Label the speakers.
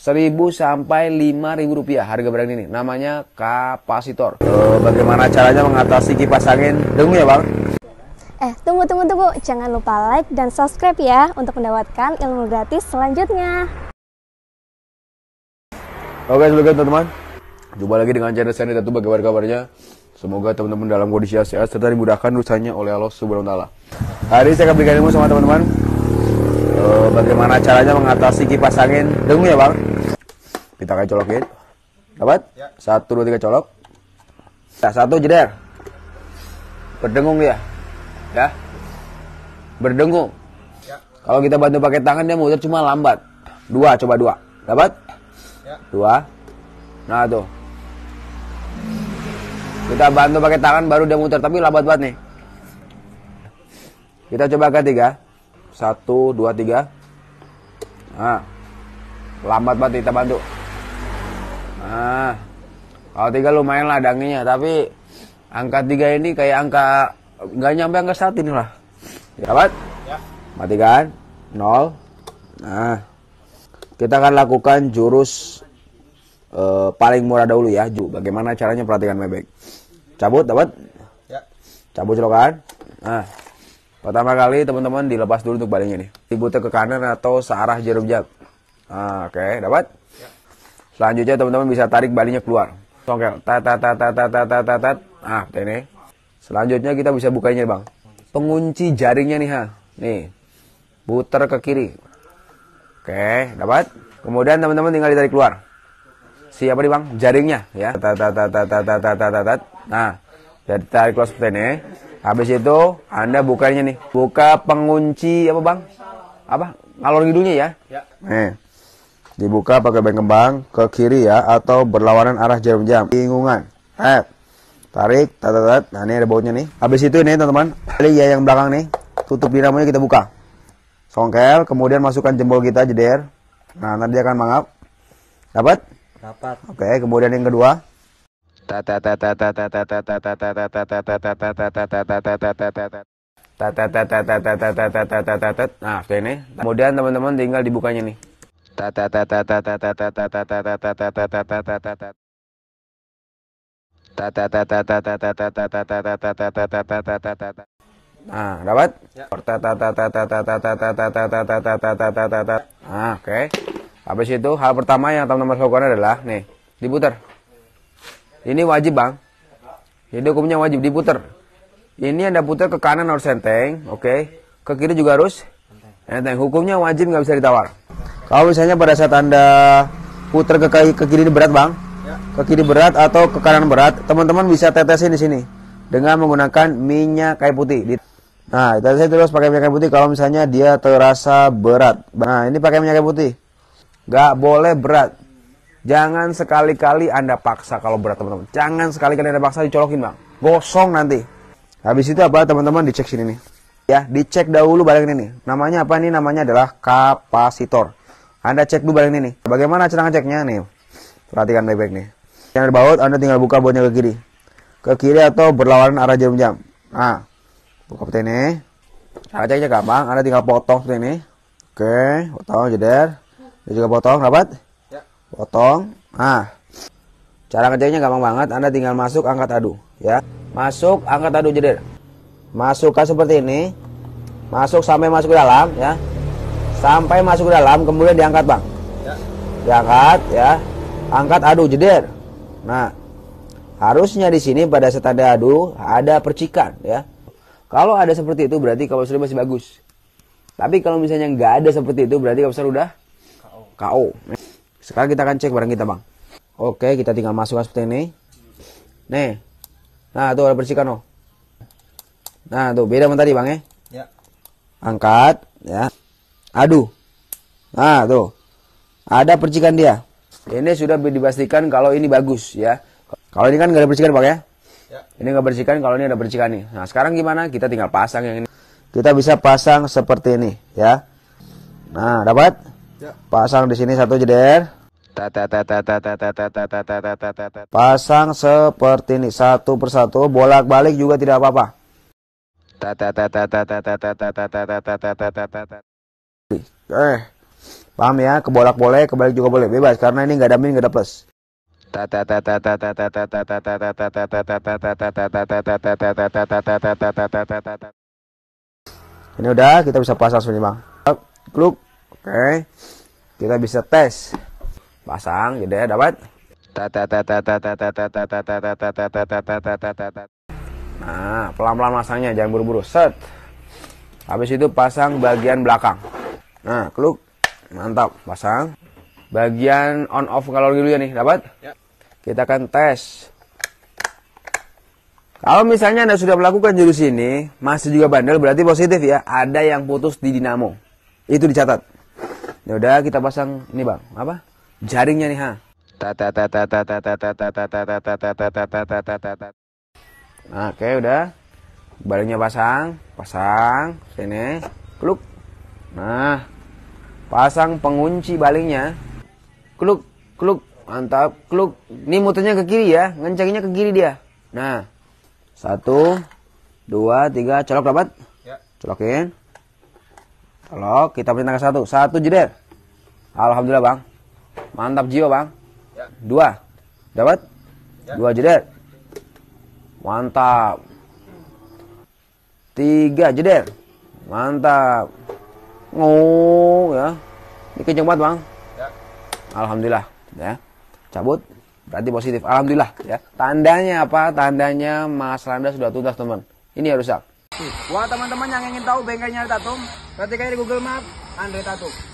Speaker 1: 1000 sampai 5000 rupiah harga barang ini namanya kapasitor eh, bagaimana caranya mengatasi kipas angin dengung ya bang
Speaker 2: eh tunggu tunggu tunggu jangan lupa like dan subscribe ya untuk mendapatkan ilmu gratis selanjutnya
Speaker 1: oke semoga teman-teman jumpa lagi dengan channel saya tentu bagaimana kabarnya Semoga teman-teman dalam kondisi sehat serta dimudahkan urusannya oleh Allah Subhanahu Taala. Hari ini saya akan berikan ilmu sama teman-teman eh, bagaimana caranya mengatasi kipas angin dengung ya bang kita kayak colokin dapat ya. satu dua tiga colok nah, satu jeder berdengung ya, ya berdengung ya. kalau kita bantu pakai tangan dia muter cuma lambat dua coba dua dapat ya. dua nah tuh kita bantu pakai tangan baru dia muter tapi lambat banget nih kita coba ke tiga, satu dua tiga nah lambat banget kita bantu Nah, kalau tiga lumayan lah danginya, tapi angka tiga ini kayak angka nggak nyampe angka saat ini lah. Dapat? Ya. Matikan. Nol. Nah, kita akan lakukan jurus uh, paling murah dahulu ya, Ju. Bagaimana caranya perhatikan bebek? Cabut, dapat? Ya. Cabut celokan. Nah, pertama kali teman-teman dilepas dulu untuk badannya nih. Ributnya ke kanan atau searah jarum jam. Nah, Oke, okay, dapat? Ya. Selanjutnya teman-teman bisa tarik balinya keluar.
Speaker 2: Tongkel. Tat tat tat tat tat
Speaker 1: tat tat. tat. Nah, ini. Selanjutnya kita bisa bukanya, Bang. Pengunci jaringnya nih, ha. Nih. Putar ke kiri. Oke, dapat. Kemudian teman-teman tinggal ditarik keluar. Siapa nih, Bang? Jaringnya, ya. Tat tat tat tat tat tat tat Nah, jadi tarik keluar seperti ini. Habis itu Anda bukanya nih. Buka pengunci apa, Bang? Apa? Ngalor hidungnya ya. Ya. Nih dibuka pakai bank kembang ke kiri ya atau berlawanan arah jarum jam bingungan F tarik tata tat, nah ini ada bautnya nih habis itu ini teman-teman kali ya yang belakang nih tutup dinamonya kita buka songkel kemudian masukkan jempol kita jeder nah nanti akan mangap dapat dapat oke kemudian yang kedua
Speaker 2: nah ini kemudian teman-teman tinggal dibukanya nih Nah, dapat? Ya. Nah, oke. Okay. Habis itu
Speaker 1: hal pertama yang teman-teman lakukan adalah nih, diputar. Ini wajib, Bang. Jadi hukumnya wajib diputar. Ini Anda putar ke kanan harus enteng, oke. Okay. Ke kiri juga harus enteng. Hukumnya wajib nggak bisa ditawar. Kalau misalnya pada saat Anda putar ke kaki ke kiri berat, Bang. Ya. Ke kiri berat atau ke kanan berat, teman-teman bisa tetesin di sini dengan menggunakan minyak kayu putih. Nah, kita saya terus pakai minyak kayu putih kalau misalnya dia terasa berat. Nah, ini pakai minyak kayu putih. Gak boleh berat. Jangan sekali-kali Anda paksa kalau berat, teman-teman. Jangan sekali-kali Anda paksa dicolokin, Bang. Gosong nanti. Habis itu apa, teman-teman? Dicek sini nih. Ya, dicek dahulu barang ini nih. Namanya apa nih? Namanya adalah kapasitor. Anda cek dulu barang ini nih. Bagaimana cara ngeceknya nih? Perhatikan baik-baik nih. Yang ada baut, Anda tinggal buka bautnya ke kiri. Ke kiri atau berlawanan arah jam jam. Nah, buka seperti ini. Cara ceknya gampang, Anda tinggal potong seperti ini. Oke, potong jeder. Dan juga potong, dapat? Ya. Potong. Nah, cara ngeceknya gampang banget. Anda tinggal masuk, angkat adu. Ya, masuk, angkat adu jeder. Masukkan seperti ini. Masuk sampai masuk ke dalam, ya sampai masuk ke dalam kemudian diangkat bang ya. diangkat ya angkat aduh jeder nah harusnya di sini pada saat ada adu ada percikan ya kalau ada seperti itu berarti kalau sudah masih bagus tapi kalau misalnya nggak ada seperti itu berarti kalau sudah KO. sekarang kita akan cek barang kita bang oke kita tinggal masukkan seperti ini nih nah tuh ada percikan oh nah tuh beda sama tadi bang ya. ya. angkat ya Aduh, Nah, tuh. Ada percikan dia. Ini sudah dipastikan kalau ini bagus ya. Kalau ini kan nggak ada percikan Pak ya? ya. Ini nggak percikan kalau ini ada percikan nih. Nah, sekarang gimana? Kita tinggal pasang yang ini. Kita bisa pasang seperti ini ya. Nah, dapat? Ya. Pasang di sini satu jeder. Pasang seperti ini satu persatu bolak-balik juga tidak apa-apa eh paham ya kebolak boleh kebalik juga boleh bebas karena ini nggak ada min nggak ada plus ini udah kita bisa pasang sini bang Klub, oke kita bisa tes
Speaker 2: pasang jadi ya dapat nah pelan-pelan masangnya jangan buru-buru set habis
Speaker 1: itu pasang bagian belakang Nah, kluk. Mantap, pasang. Bagian on off kalau dulu ya nih, dapat? Ya. Kita akan tes. Kalau misalnya Anda sudah melakukan jurus ini, masih juga bandel berarti positif ya. Ada yang putus di dinamo. Itu dicatat. Ya udah kita pasang ini, Bang. Apa?
Speaker 2: Jaringnya nih, ha.
Speaker 1: Oke, udah.
Speaker 2: barunya pasang, pasang, sini,
Speaker 1: kluk. Nah, pasang pengunci balingnya. Kluk, kluk, mantap, kluk. Ini muternya ke kiri ya, ngencengnya ke kiri dia. Nah, satu, dua, tiga, colok dapat? Ya. Colokin. Colok, kita perintah ke satu. Satu jeder. Alhamdulillah bang. Mantap jiwa bang. Ya. Dua, dapat? Ya. Dua jeder. Mantap. Tiga jeder. Mantap. Oh ya. Ini kenceng banget bang. Ya. Alhamdulillah ya. Cabut. Berarti positif. Alhamdulillah ya. Tandanya apa? Tandanya Mas randa sudah tuntas teman. Ini harus rusak. Wah teman-teman yang ingin tahu bengkelnya Tatum, ketik di Google Map Andre Tatum.